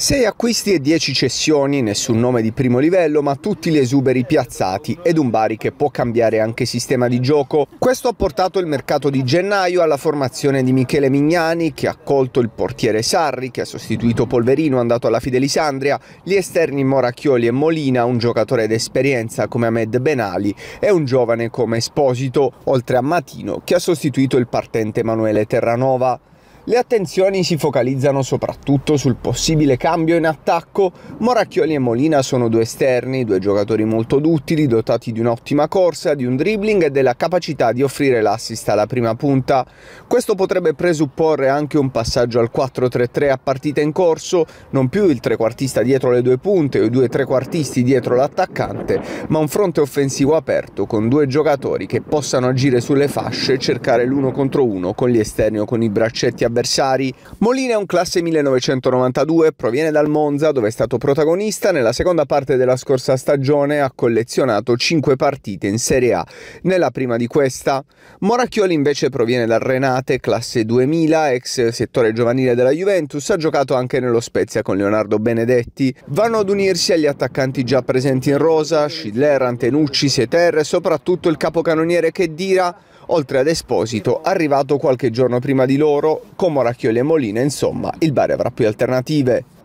6 acquisti e 10 cessioni, nessun nome di primo livello, ma tutti gli esuberi piazzati ed un Bari che può cambiare anche sistema di gioco. Questo ha portato il mercato di gennaio alla formazione di Michele Mignani, che ha accolto il portiere Sarri, che ha sostituito Polverino andato alla Fidelisandria, gli esterni Moracchioli e Molina, un giocatore d'esperienza come Ahmed Benali e un giovane come Esposito, oltre a Matino, che ha sostituito il partente Emanuele Terranova. Le attenzioni si focalizzano soprattutto sul possibile cambio in attacco. Moracchioli e Molina sono due esterni, due giocatori molto duttili, dotati di un'ottima corsa, di un dribbling e della capacità di offrire l'assist alla prima punta. Questo potrebbe presupporre anche un passaggio al 4-3-3 a partita in corso, non più il trequartista dietro le due punte o i due trequartisti dietro l'attaccante, ma un fronte offensivo aperto con due giocatori che possano agire sulle fasce e cercare l'uno contro uno con gli esterni o con i braccetti avversari avversari. Molina è un classe 1992, proviene dal Monza dove è stato protagonista, nella seconda parte della scorsa stagione ha collezionato 5 partite in Serie A, nella prima di questa. Moracchioli invece proviene dal Renate, classe 2000, ex settore giovanile della Juventus, ha giocato anche nello Spezia con Leonardo Benedetti. Vanno ad unirsi agli attaccanti già presenti in rosa, Schiller, Antenucci, Seter e soprattutto il capocannoniere che dira, oltre ad Esposito, arrivato qualche giorno prima di loro, con con Moracchioli e Molina, insomma, il bar avrà più alternative.